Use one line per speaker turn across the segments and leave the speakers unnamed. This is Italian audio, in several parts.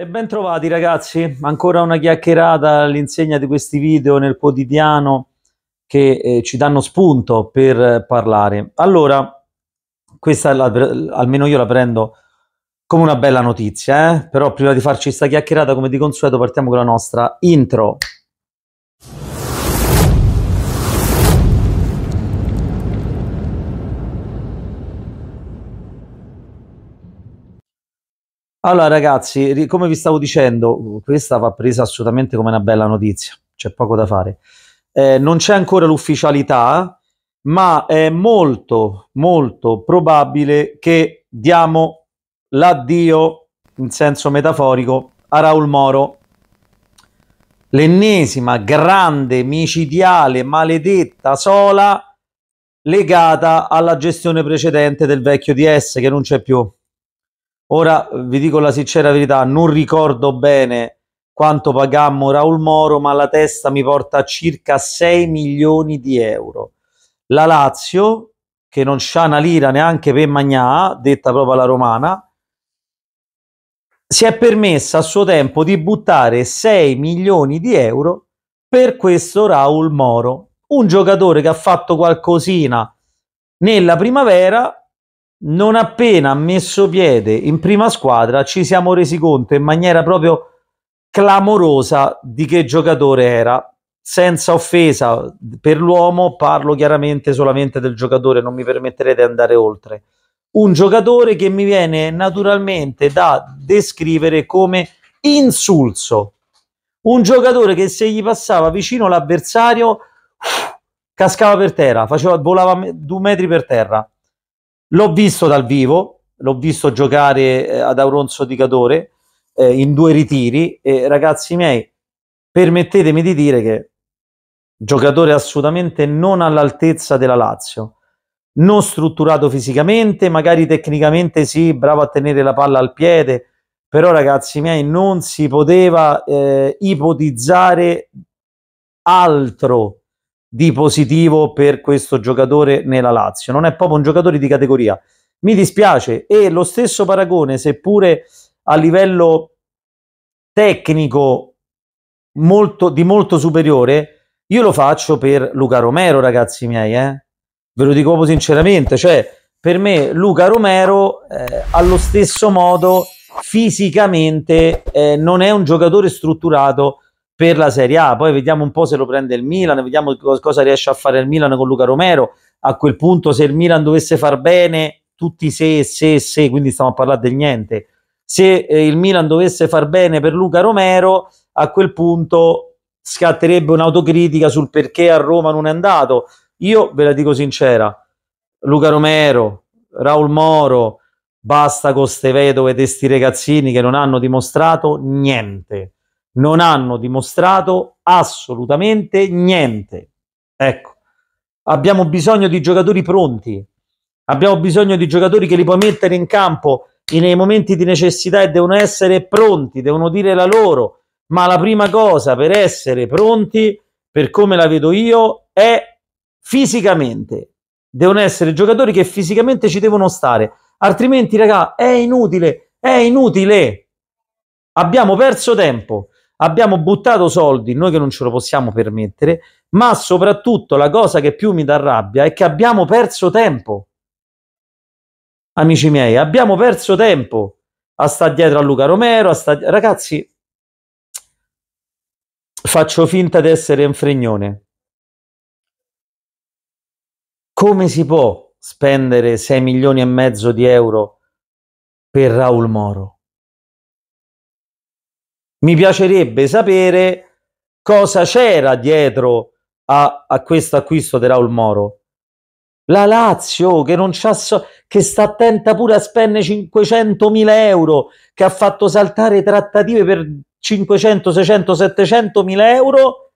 E ben trovati ragazzi, ancora una chiacchierata all'insegna di questi video nel quotidiano che eh, ci danno spunto per parlare. Allora, questa la, almeno io la prendo come una bella notizia, eh? però prima di farci questa chiacchierata come di consueto partiamo con la nostra intro. Allora ragazzi, come vi stavo dicendo, questa va presa assolutamente come una bella notizia, c'è poco da fare. Eh, non c'è ancora l'ufficialità, ma è molto, molto probabile che diamo l'addio, in senso metaforico, a Raul Moro. L'ennesima grande, micidiale, maledetta sola legata alla gestione precedente del vecchio DS che non c'è più Ora vi dico la sincera verità, non ricordo bene quanto pagammo Raul Moro, ma la testa mi porta a circa 6 milioni di euro. La Lazio, che non c'ha una lira neanche per Magnà, detta proprio la romana, si è permessa a suo tempo di buttare 6 milioni di euro per questo Raul Moro, un giocatore che ha fatto qualcosina nella primavera non appena messo piede in prima squadra ci siamo resi conto in maniera proprio clamorosa di che giocatore era. Senza offesa per l'uomo, parlo chiaramente solamente del giocatore, non mi permetterete di andare oltre. Un giocatore che mi viene naturalmente da descrivere come insulso. Un giocatore che se gli passava vicino l'avversario cascava per terra, faceva, volava due metri per terra L'ho visto dal vivo, l'ho visto giocare eh, ad Auronzo di Cadore eh, in due ritiri e ragazzi miei, permettetemi di dire che giocatore assolutamente non all'altezza della Lazio, non strutturato fisicamente, magari tecnicamente sì, bravo a tenere la palla al piede, però ragazzi miei non si poteva eh, ipotizzare altro di positivo per questo giocatore nella Lazio, non è proprio un giocatore di categoria. Mi dispiace e lo stesso paragone, seppure a livello tecnico molto, di molto superiore, io lo faccio per Luca Romero, ragazzi miei, eh? ve lo dico proprio sinceramente, cioè per me Luca Romero eh, allo stesso modo fisicamente eh, non è un giocatore strutturato per la Serie A. Poi vediamo un po' se lo prende il Milan, vediamo cosa riesce a fare il Milan con Luca Romero. A quel punto, se il Milan dovesse far bene, tutti se, se, se, quindi stiamo a parlare del niente. Se eh, il Milan dovesse far bene per Luca Romero, a quel punto scatterebbe un'autocritica sul perché a Roma non è andato. Io ve la dico sincera, Luca Romero, Raul Moro, basta con queste vedove e questi ragazzini che non hanno dimostrato niente non hanno dimostrato assolutamente niente. Ecco, abbiamo bisogno di giocatori pronti, abbiamo bisogno di giocatori che li puoi mettere in campo nei momenti di necessità e devono essere pronti, devono dire la loro. Ma la prima cosa per essere pronti, per come la vedo io, è fisicamente. Devono essere giocatori che fisicamente ci devono stare, altrimenti, raga, è inutile, è inutile. Abbiamo perso tempo abbiamo buttato soldi, noi che non ce lo possiamo permettere, ma soprattutto la cosa che più mi dà rabbia è che abbiamo perso tempo. Amici miei, abbiamo perso tempo a stare dietro a Luca Romero, a sta... ragazzi, faccio finta di essere un fregnone. Come si può spendere 6 milioni e mezzo di euro per Raul Moro? mi piacerebbe sapere cosa c'era dietro a, a questo acquisto di Raul Moro. La Lazio che, non c'ha so- che sta attenta pure a spendere 500 mila euro, che ha fatto saltare trattative per 500, 600, 700 mila euro,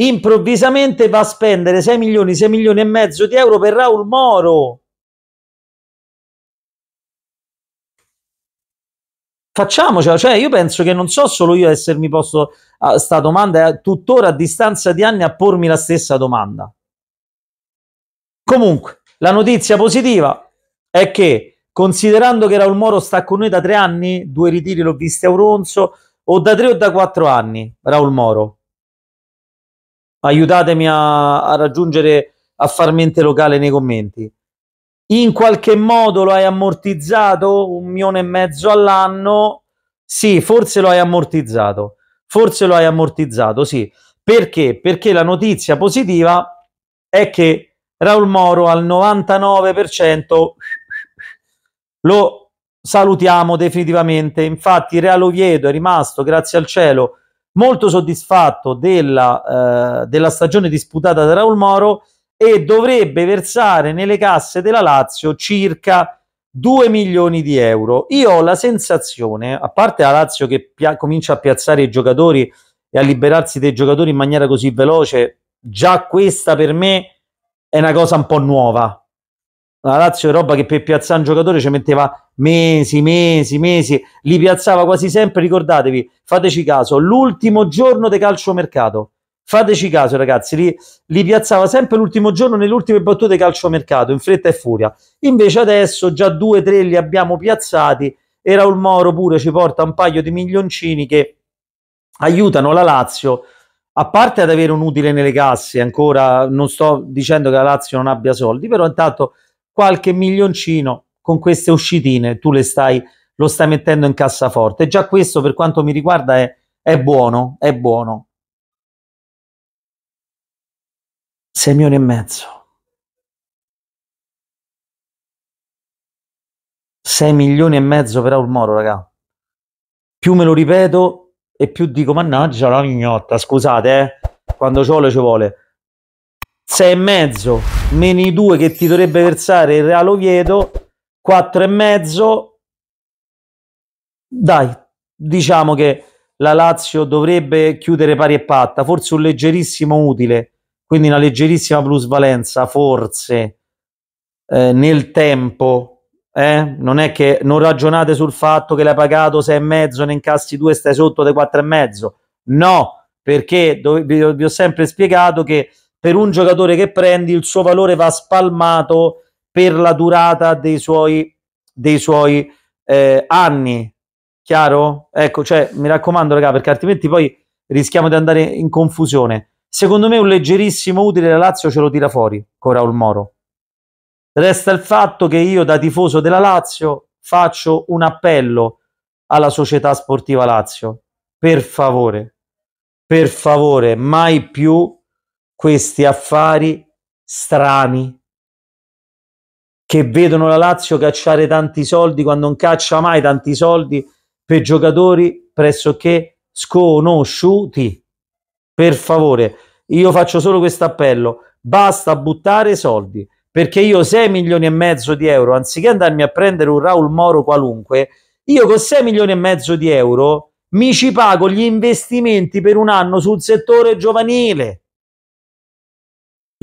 improvvisamente va a spendere 6 milioni, 6 milioni e mezzo di euro per Raul Moro. facciamocela. Cioè, io penso che non so solo io essermi posto questa domanda e tuttora a distanza di anni a pormi la stessa domanda. Comunque, la notizia positiva è che considerando che Raul Moro sta con noi da tre anni, due ritiri l'ho visti a Uronzo, o da tre o da quattro anni, Raul Moro. Aiutatemi a, a raggiungere, a far mente locale nei commenti in qualche modo lo hai ammortizzato un milione e mezzo all'anno. Sì, forse lo hai ammortizzato, forse lo hai ammortizzato, sì. Perché? Perché la notizia positiva è che Raul Moro al 99% lo salutiamo definitivamente. Infatti Real Oviedo è rimasto, grazie al cielo, molto soddisfatto della, eh, della stagione disputata da Raul Moro e dovrebbe versare nelle casse della Lazio circa 2 milioni di euro. Io ho la sensazione, a parte la Lazio che comincia a piazzare i giocatori e a liberarsi dei giocatori in maniera così veloce, già questa per me è una cosa un po' nuova. La Lazio è roba che per piazzare un giocatore ci metteva mesi, mesi, mesi, li piazzava quasi sempre, ricordatevi, fateci caso, l'ultimo giorno di calciomercato Fateci caso, ragazzi, li, li piazzava sempre l'ultimo giorno nelle ultime battute calciomercato, in fretta e furia. Invece adesso già due, tre li abbiamo piazzati e Raul Moro pure ci porta un paio di milioncini che aiutano la Lazio, a parte ad avere un utile nelle casse, ancora non sto dicendo che la Lazio non abbia soldi, però intanto qualche milioncino con queste uscitine tu le stai, lo stai mettendo in cassaforte. Già questo per quanto mi riguarda è, è buono, è buono. 6 milioni e mezzo. 6 milioni e mezzo per Raul Moro, raga. Più me lo ripeto e più dico, mannaggia la mignotta, scusate, eh, quando ci vuole ci vuole. 6 e mezzo, meno i due che ti dovrebbe versare il Real Oviedo, 4 e mezzo. Dai, diciamo che la Lazio dovrebbe chiudere pari e patta, forse un leggerissimo utile quindi una leggerissima plusvalenza, forse, eh, nel tempo, eh? non è che non ragionate sul fatto che l'hai pagato e mezzo ne incassi 2 stai sotto dei mezzo no, perché vi, vi ho sempre spiegato che per un giocatore che prendi il suo valore va spalmato per la durata dei suoi, dei suoi eh, anni, chiaro? Ecco, cioè, mi raccomando, raga, perché altrimenti poi rischiamo di andare in confusione Secondo me un leggerissimo utile la Lazio ce lo tira fuori con Raul Moro. Resta il fatto che io da tifoso della Lazio faccio un appello alla società sportiva Lazio. Per favore, per favore, mai più questi affari strani che vedono la Lazio cacciare tanti soldi quando non caccia mai tanti soldi per giocatori pressoché sconosciuti. Per favore, io faccio solo questo appello, basta buttare soldi, perché io 6 milioni e mezzo di euro, anziché andarmi a prendere un Raul Moro qualunque, io con 6 milioni e mezzo di euro mi ci pago gli investimenti per un anno sul settore giovanile.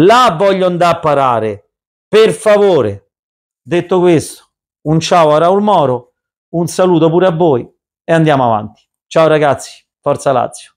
Là voglio andare a parare, per favore. Detto questo, un ciao a Raul Moro, un saluto pure a voi e andiamo avanti. Ciao ragazzi, forza Lazio.